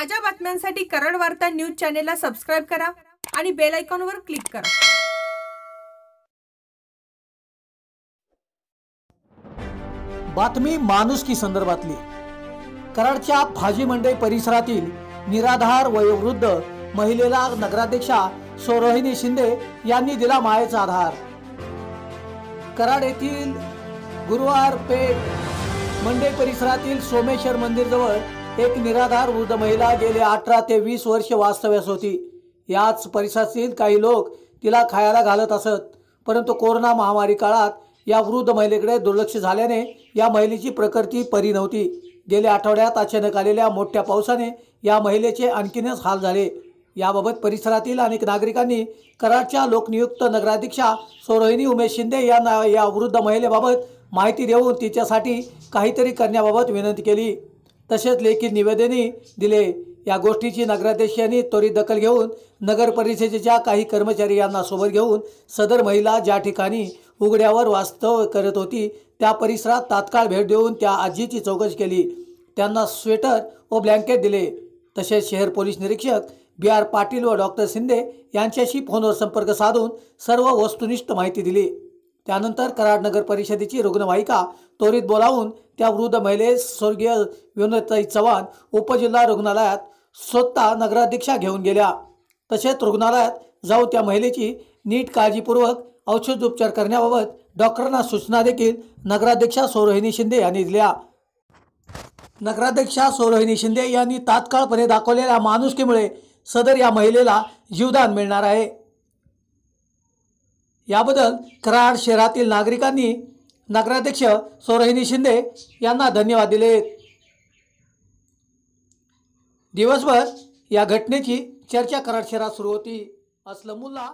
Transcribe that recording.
ताज्या बातम्यांसाठी करड वार्ता न्यूज चॅनेलला सबस्क्राईब करा आणि बेल आयकॉनवर क्लिक करा बातमी की संदर्भातली कराडच्या भाजी मंडई परिसरातील निराधार वयोवृद्ध महिलेला नगराध्यक्षा सोरोहिनी शिंदे यांनी दिला मायेचा आधार कराड येथील गुरुवार पेठ मंडई परिसरातील सोमेश्वर मंदिर जवळ एक निराधार वृद्ध महिला गेले अठरा ते वीस वर्ष वास्तव्यास होती याच परिसरातील काही लोक तिला खायला घालत असत परंतु कोरोना महामारी काळात या वृद्ध महिलेकडे दुर्लक्ष झाल्याने या महिलेची प्रकृती परी नव्हती गेल्या आठवड्यात अचानक आलेल्या मोठ्या पावसाने या महिलेचे आणखीनच हाल झाले याबाबत परिसरातील अनेक नागरिकांनी कराडच्या लोकनियुक्त नगराध्यक्षा सोरोहिणी उमेश शिंदे यांना या वृद्ध महिलेबाबत माहिती देऊन तिच्यासाठी काहीतरी करण्याबाबत विनंती केली तसेच लेखी निवेदनही दिले या गोष्टीची नगराध्यक्षांनी त्वरित दखल घेऊन नगर परिषदेच्या काही कर्मचारी यांना सोबत घेऊन सदर महिला ज्या ठिकाणी उघड्यावर वास्तव करत होती त्या परिसरात तात्काळ भेट देऊन त्या आजीची चौकशी केली त्यांना स्वेटर व ब्लँकेट दिले तसेच शहर पोलीस निरीक्षक बी आर पाटील व डॉक्टर शिंदे यांच्याशी फोनवर संपर्क साधून सर्व वस्तुनिष्ठ माहिती दिली त्यानंतर कराड नगर परिषदेची रुग्णवाहिका त्वरित बोलावून त्या वृद्ध महिलेस स्वर्गीय विनोदताई चव्हाण उपजिल्हा रुग्णालयात स्वतः नगराध्यक्षा घेऊन गेल्या तसेच रुग्णालयात जाऊ त्या महिलेची नीट काळजीपूर्वक औषधोपचार करण्याबाबत डॉक्टरांना सूचना देखील नगराध्यक्षा सौरोहिणी शिंदे यांनी दिल्या नगराध्यक्षा सौरोहिणी शिंदे यांनी तात्काळपणे दाखवलेल्या माणुसकीमुळे सदर या महिलेला जीवदान मिळणार आहे याबद्दल कराड शहरातील नागरिकांनी नगराध्यक्ष सोरहिनी शिंदे यांना धन्यवाद दिले दिवसभर या घटनेची चर्चा करार शहरात सुरू होती असलमुल्ला